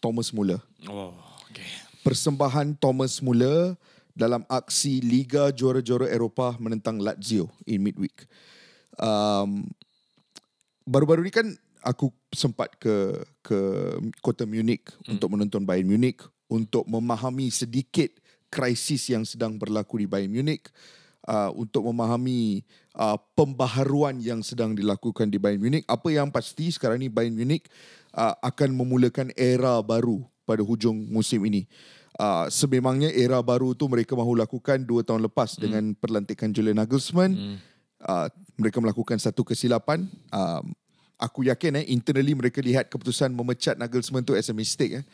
Thomas Muller. Oh, okay. Persembahan Thomas Muller dalam aksi Liga Juara-Juara Eropah menentang Lazio in midweek. Um, baru-baru ni kan aku sempat ke ke kota Munich hmm. untuk menonton Bayern Munich untuk memahami sedikit krisis yang sedang berlaku di Bayern Munich uh, untuk memahami uh, pembaharuan yang sedang dilakukan di Bayern Munich. Apa yang pasti sekarang ni Bayern Munich uh, akan memulakan era baru pada hujung musim ini. Uh, sememangnya era baru tu mereka mahu lakukan dua tahun lepas mm. dengan perlantikan Julian Nagelsmann. Mm. Uh, mereka melakukan satu kesilapan. Uh, aku yakin eh, internally mereka lihat keputusan memecat Nagelsmann itu as a mistake. Eh.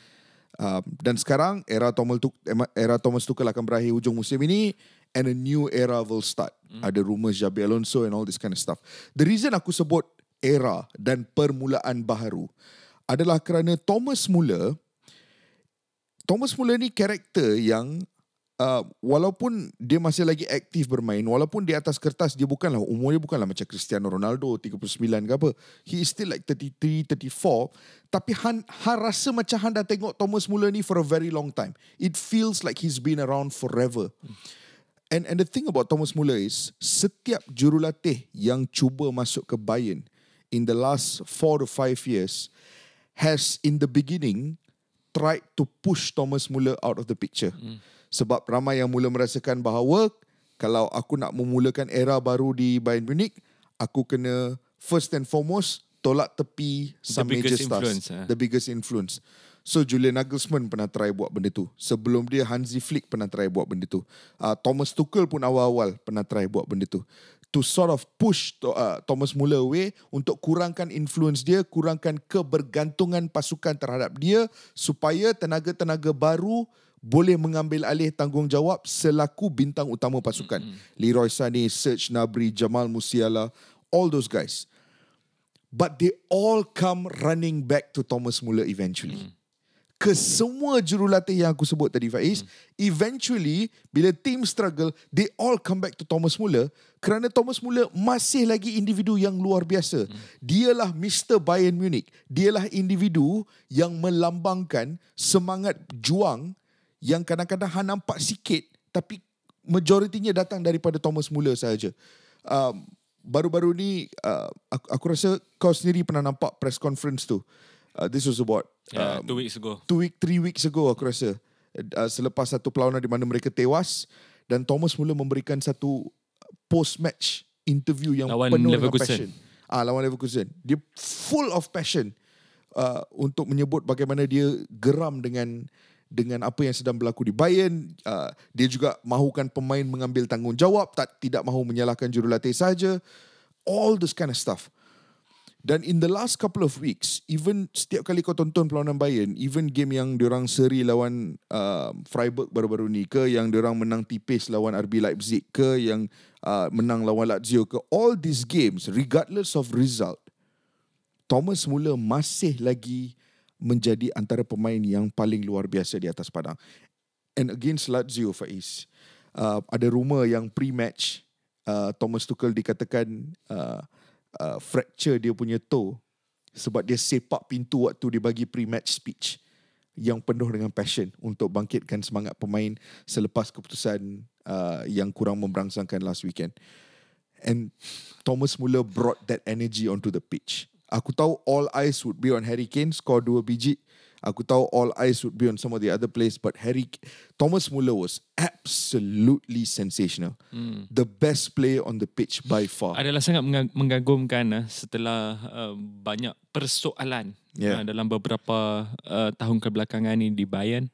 Uh, dan sekarang era Thomas Tuchel, era Thomas Tuchel akan berakhir hujung musim ini and a new era will start. Mm. Ada rumours Jabi Alonso and all this kind of stuff. The reason aku sebut era dan permulaan baru adalah kerana Thomas Muller Thomas Muller ni karakter yang uh, walaupun dia masih lagi aktif bermain, walaupun di atas kertas dia bukanlah, umur dia bukanlah macam Cristiano Ronaldo, 39 ke apa. He is still like 33, 34. Tapi han, han rasa macam han dah tengok Thomas Muller ni for a very long time. It feels like he's been around forever. Hmm. And and the thing about Thomas Muller is setiap jurulatih yang cuba masuk ke Bayern in the last four to five years has in the beginning tried to push Thomas Muller out of the picture. Mm. Sebab ramai yang mula merasakan bahawa kalau aku nak memulakan era baru di Bayern Munich, aku kena first and foremost tolak tepi some major stars. Eh? The biggest influence. So Julian Nagelsmann pernah try buat benda tu. Sebelum dia Hansi Flick pernah try buat benda tu. Uh, Thomas Tuchel pun awal-awal pernah try buat benda tu. To sort of push to, uh, Thomas Muller away untuk kurangkan influence dia, kurangkan kebergantungan pasukan terhadap dia supaya tenaga-tenaga baru boleh mengambil alih tanggungjawab selaku bintang utama pasukan. Mm-hmm. Leroy Sané, Serge Gnabry, Jamal Musiala, all those guys. But they all come running back to Thomas Muller eventually. Mm ke semua jurulatih yang aku sebut tadi Faiz hmm. eventually bila team struggle they all come back to Thomas Muller kerana Thomas Muller masih lagi individu yang luar biasa hmm. dialah Mr Bayern Munich dialah individu yang melambangkan semangat juang yang kadang-kadang hang nampak sikit tapi majoritinya datang daripada Thomas Muller sahaja um, baru-baru ni uh, aku, aku rasa kau sendiri pernah nampak press conference tu uh, this was about yeah, um, two weeks ago. Two week, three weeks ago aku rasa. Uh, selepas satu perlawanan di mana mereka tewas dan Thomas mula memberikan satu post match interview yang lawan penuh Leverkusen. dengan passion. Ah lawan Leverkusen. Dia full of passion uh, untuk menyebut bagaimana dia geram dengan dengan apa yang sedang berlaku di Bayern uh, dia juga mahukan pemain mengambil tanggungjawab tak tidak mahu menyalahkan jurulatih saja all this kind of stuff dan in the last couple of weeks, even setiap kali kau tonton perlawanan Bayern, even game yang diorang seri lawan uh, Freiburg baru-baru ni ke, yang diorang menang tipis lawan RB Leipzig ke, yang uh, menang lawan Lazio ke, all these games, regardless of result, Thomas Muller masih lagi menjadi antara pemain yang paling luar biasa di atas padang. And against Lazio, Faiz, uh, ada rumor yang pre-match, uh, Thomas Tuchel dikatakan... Uh, uh, fracture dia punya toe sebab dia sepak pintu waktu dia bagi pre-match speech yang penuh dengan passion untuk bangkitkan semangat pemain selepas keputusan uh, yang kurang memberangsangkan last weekend. And Thomas Muller brought that energy onto the pitch. Aku tahu all eyes would be on Harry Kane, skor dua biji, aku tahu all eyes would be on some of the other players but Harry Thomas Muller was absolutely sensational mm. the best player on the pitch by far adalah sangat mengagumkan ah, setelah uh, banyak persoalan yeah. uh, dalam beberapa uh, tahun kebelakangan ini di Bayern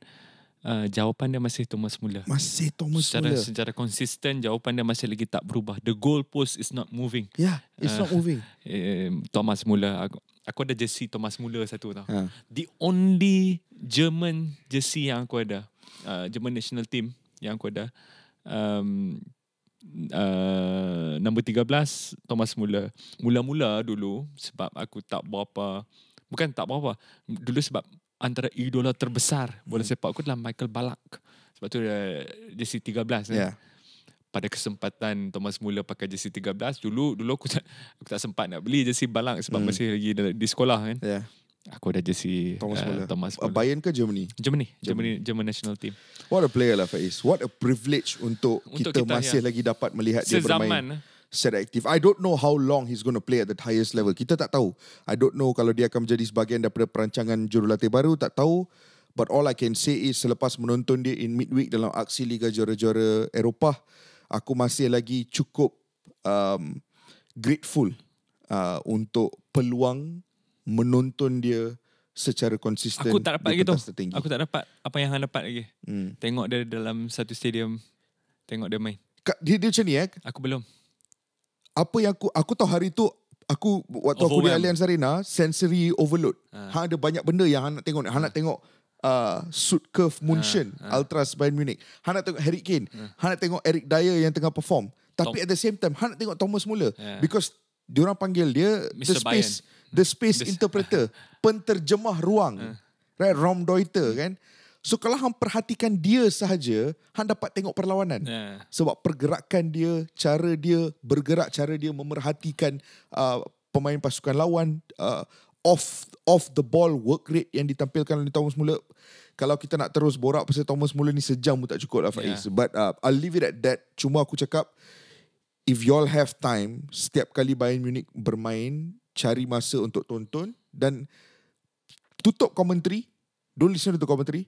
Uh, jawapan dia masih Thomas Muller. Masih Thomas secara, Muller. Secara konsisten jawapan dia masih lagi tak berubah. The goalpost is not moving. Yeah, it's uh, not moving. Uh, Thomas Muller aku ada jersey Thomas Muller satu tau. Ha. The only German jersey yang aku ada. Uh, German national team yang aku ada. Um, uh, nombor 13 Thomas Muller. Mula-mula dulu sebab aku tak berapa bukan tak berapa. Dulu sebab antara idola terbesar bola hmm. sepak aku adalah Michael Balak Sebab tu dia jersey 13 kan. Yeah. Eh pada kesempatan Thomas Muller pakai jersey 13 dulu dulu aku tak aku tak sempat nak beli jersey balang sebab hmm. masih lagi di sekolah kan yeah. aku dah jersey Thomas uh, Muller Thomas oh, Muller. Bayern ke Germany? Germany Germany Germany German national team what a player lah Faiz what a privilege untuk, untuk kita, kita masih ya. lagi dapat melihat Sezaman. dia bermain set eh. active. I don't know how long he's going to play at the highest level. Kita tak tahu. I don't know kalau dia akan menjadi sebahagian daripada perancangan jurulatih baru, tak tahu. But all I can say is selepas menonton dia in midweek dalam aksi Liga Juara-Juara Eropah, aku masih lagi cukup um, grateful uh, untuk peluang menonton dia secara konsisten. Aku tak dapat gitu. Aku tak dapat apa yang hang dapat lagi. Hmm. Tengok dia dalam satu stadium. Tengok dia main. Ka, dia, dia macam ni eh? Aku belum. Apa yang aku aku tahu hari tu aku waktu aku di Alliance Arena sensory overload. Ha. Ah. Hang ada banyak benda yang hang nak tengok. Hang nak tengok uh, suit curve Munchen uh, uh. Ultras Bayern Munich. Han nak tengok Harry Kane. Uh. Han nak tengok Eric Dyer yang tengah perform. Tapi Tom. at the same time Han nak tengok Thomas Muller yeah. because diorang panggil dia Mr. the space Bayern. the space This. interpreter, penterjemah ruang. Uh. Right, Rom Deuter kan. So kalau hang perhatikan dia sahaja, han dapat tengok perlawanan. Yeah. Sebab pergerakan dia, cara dia bergerak, cara dia memerhatikan uh, pemain pasukan lawan, uh, off off the ball work rate yang ditampilkan oleh Thomas Muller kalau kita nak terus borak pasal Thomas Muller ni sejam pun tak cukup lah Faiz yeah. but uh, I'll leave it at that cuma aku cakap if y'all have time setiap kali Bayern Munich bermain cari masa untuk tonton dan tutup commentary don't listen to the commentary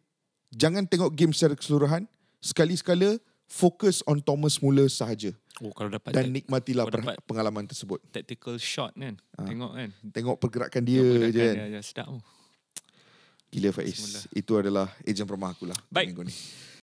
jangan tengok game secara keseluruhan sekali-sekala fokus on Thomas Muller sahaja. Oh, kalau dapat dan nikmatilah kalau dapat pengalaman tersebut. Tactical shot kan. Ha. Tengok kan. Tengok pergerakan dia je kan. Ya, ya, sedap. Gila Faiz. Itu adalah ejen rumah akulah. Baik. Minggu ni.